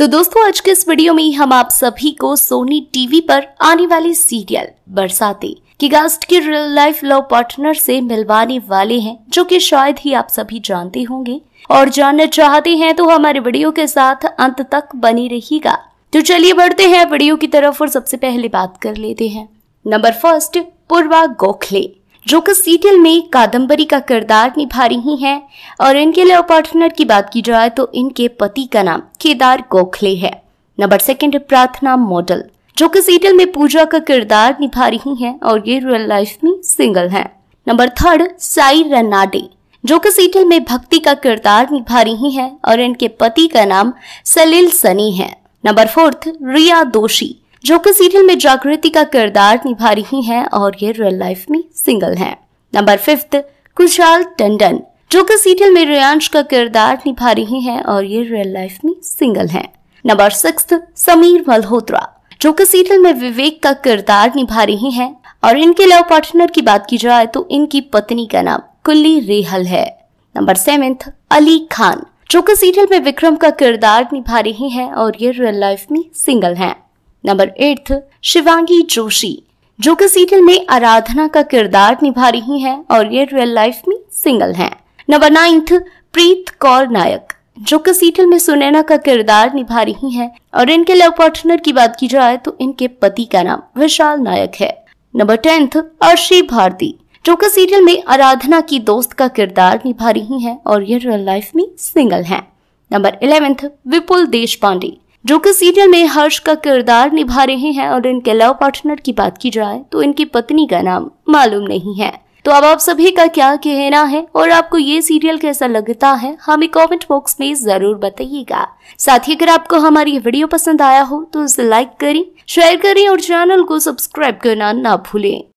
तो दोस्तों आज के इस वीडियो में हम आप सभी को सोनी टीवी पर आने वाले सीरियल बरसाती की गास्ट की रियल लाइफ लव पार्टनर से मिलवाने वाले हैं जो कि शायद ही आप सभी जानते होंगे और जानना चाहते हैं तो हमारे वीडियो के साथ अंत तक बनी रहेगा तो चलिए बढ़ते हैं वीडियो की तरफ और सबसे पहले बात कर लेते हैं नंबर फर्स्ट पूर्वा गोखले जो कि सीरियल में कादम्बरी का किरदार निभा रही हैं और इनके लिए पार्टनर की बात की जाए तो इनके पति का नाम केदार गोखले है नंबर सेकंड प्रार्थना मॉडल जो कि सीरियल में पूजा का किरदार निभा रही हैं और ये रियल लाइफ में सिंगल हैं नंबर थर्ड साई रनाडे जो कि सीरियल में भक्ति का किरदार निभा रही हैं और इनके पति का नाम सलील सनी है नंबर फोर्थ रिया दोषी जो कि सीरियल में जागृति का किरदार निभा रही हैं और ये रियल लाइफ में सिंगल हैं। नंबर फिफ्थ कुशाल टंडन जो कि सीरियल में रियांश का किरदार निभा रही हैं और ये रियल लाइफ में सिंगल हैं। नंबर सिक्स समीर मल्होत्रा जो कि सीरियल में विवेक का किरदार निभा रही हैं और इनके लव पार्टनर की बात की जाए तो इनकी पत्नी का नाम कुल्ली रेहल है नंबर सेवेंथ अली खान जो कि सीरियल में विक्रम का किरदार निभा रही हैं और ये रियल लाइफ में सिंगल हैं। नंबर एट्थ शिवांगी जोशी जो कि सीरियल में आराधना का किरदार निभा रही हैं और ये रियल लाइफ में सिंगल हैं। नंबर नाइन्थ प्रीत कौर नायक जो कि सीरियल में सुनैना का किरदार निभा रही हैं और इनके लव पार्टनर की बात की जाए तो इनके पति का नाम विशाल नायक है नंबर टेंथ अर्शी भारती जो कि सीरियल में आराधना की दोस्त का किरदार निभा रही हैं और ये रियल लाइफ में सिंगल हैं। Number eleventh Vipul Deshpande जो कि सीरियल में हर्ष का किरदार निभा रहे हैं और इनके लव पार्टनर की बात की जाए तो इनकी पत्नी का नाम मालूम नहीं है तो अब आप सभी का क्या कहना है और आपको ये सीरियल कैसा लगता है हमें कमेंट बॉक्स में जरूर बताइएगा साथ ही अगर आपको हमारी वीडियो पसंद आया हो तो उसे लाइक करें शेयर करें और चैनल को सब्सक्राइब करना ना भूलें